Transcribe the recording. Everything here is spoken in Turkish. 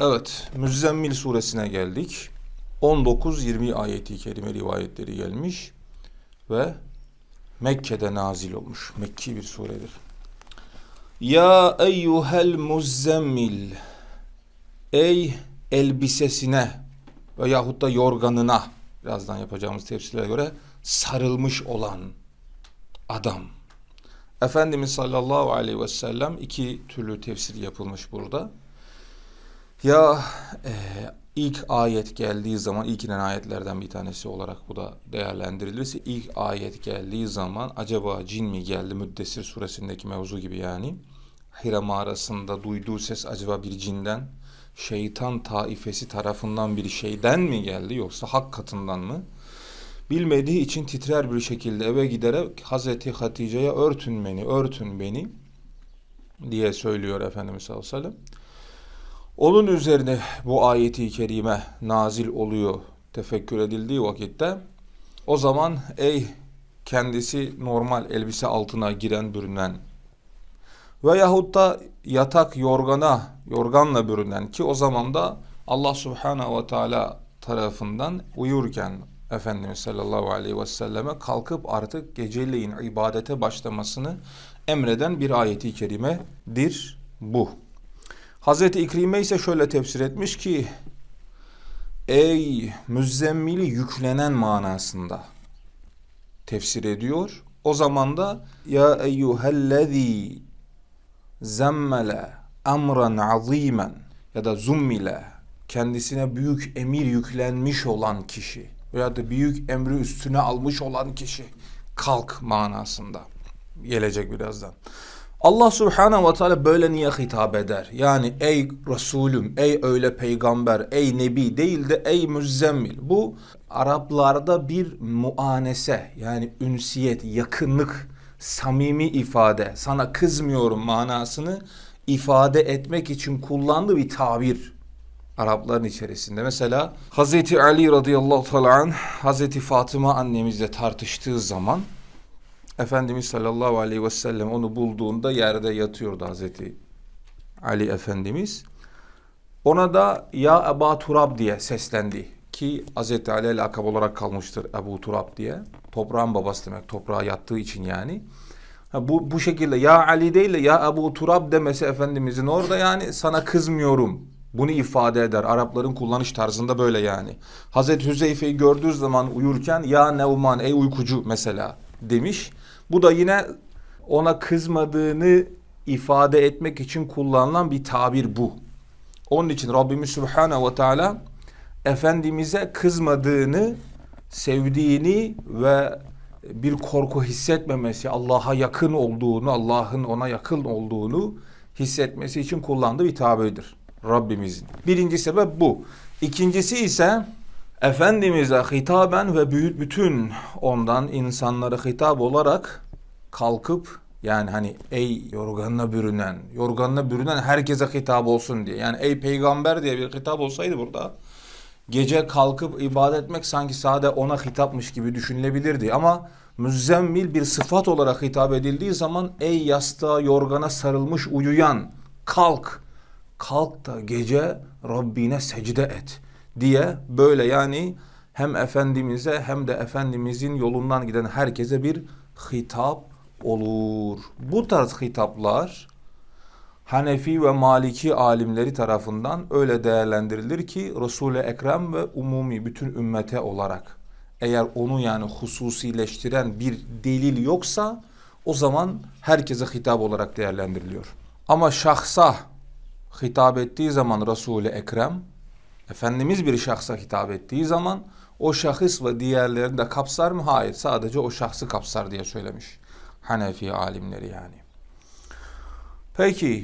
Evet, Müzzemmil suresine geldik. 19-20 ayeti kerime rivayetleri gelmiş ve Mekke'de nazil olmuş. Mekki bir suredir. Ya eyyuhel muzzemmil Ey elbisesine veyahut da yorganına birazdan yapacağımız tefsirlere göre sarılmış olan adam. Efendimiz sallallahu aleyhi ve sellem iki türlü tefsir yapılmış burada. Ya e, ilk ayet geldiği zaman ilk inen ayetlerden bir tanesi olarak bu da değerlendirilirse ilk ayet geldiği zaman acaba cin mi geldi Müddessir suresindeki mevzu gibi yani Hira mağarasında duyduğu ses acaba bir cinden şeytan taifesi tarafından bir şeyden mi geldi yoksa hak katından mı? Bilmediği için titrer bir şekilde eve giderek Hazreti Hatice'ye örtün beni, örtün beni diye söylüyor Efendimiz sallallahu aleyhi ve sellem. Onun üzerine bu ayeti kerime nazil oluyor tefekkür edildiği vakitte. O zaman ey kendisi normal elbise altına giren bürünen veyahut da yatak yorgana, yorganla bürünen ki o zaman da Allah Subhanahu ve Teala tarafından uyurken Efendimiz sallallahu aleyhi ve selleme kalkıp artık geceliğin ibadete başlamasını emreden bir ayeti kerimedir bu. Hazreti İkrime ise şöyle tefsir etmiş ki Ey müzzemmili yüklenen manasında tefsir ediyor. O zaman da Ya eyyühellezî zemmele emran azîmen ya da zummile kendisine büyük emir yüklenmiş olan kişi veya da büyük emri üstüne almış olan kişi kalk manasında gelecek birazdan. Allah subhanahu ve teala böyle niye hitap eder? Yani ey Resulüm, ey öyle peygamber, ey nebi değil de ey müzzemmil. Bu Araplarda bir muanese yani ünsiyet, yakınlık, samimi ifade, sana kızmıyorum manasını ifade etmek için kullandığı bir tabir. Arapların içerisinde. Mesela Hazreti Ali radıyallahu anh Hazreti Fatıma annemizle tartıştığı zaman Efendimiz sallallahu aleyhi ve sellem onu bulduğunda yerde yatıyordu Hazreti Ali Efendimiz. Ona da ya Eba Turab diye seslendi ki Hazreti Ali lakab olarak kalmıştır Ebu Turab diye. Toprağın babası demek toprağa yattığı için yani. Ha, bu, bu şekilde ya Ali değil de ya Ebu Turab demesi Efendimizin orada yani sana kızmıyorum bunu ifade eder. Arapların kullanış tarzında böyle yani. Hazreti Hüzeyfe'yi gördüğü zaman uyurken ya Neuman ey uykucu mesela demiş. Bu da yine ona kızmadığını ifade etmek için kullanılan bir tabir bu. Onun için Rabbimiz Subhanahu ve Teala Efendimiz'e kızmadığını, sevdiğini ve bir korku hissetmemesi, Allah'a yakın olduğunu, Allah'ın ona yakın olduğunu hissetmesi için kullandığı bir tabirdir Rabbimizin. Birinci sebep bu. İkincisi ise Efendimiz'e hitaben ve büyük bütün ondan insanlara hitap olarak kalkıp yani hani ey yorganına bürünen, yorganına bürünen herkese hitap olsun diye. Yani ey peygamber diye bir hitap olsaydı burada gece kalkıp ibadet etmek sanki sade ona hitapmış gibi düşünülebilirdi. Ama müzzemmil bir sıfat olarak hitap edildiği zaman ey yastığa yorgana sarılmış uyuyan kalk. Kalk da gece Rabbine secde et.'' diye böyle yani hem Efendimiz'e hem de Efendimiz'in yolundan giden herkese bir hitap olur. Bu tarz hitaplar Hanefi ve Maliki alimleri tarafından öyle değerlendirilir ki Resul-i Ekrem ve umumi bütün ümmete olarak eğer onu yani hususileştiren bir delil yoksa o zaman herkese hitap olarak değerlendiriliyor. Ama şahsa hitap ettiği zaman Resul-i Ekrem Efendimiz bir şahsa hitap ettiği zaman o şahıs ve diğerlerini de kapsar mı? Hayır sadece o şahsı kapsar diye söylemiş. Hanefi alimleri yani. Peki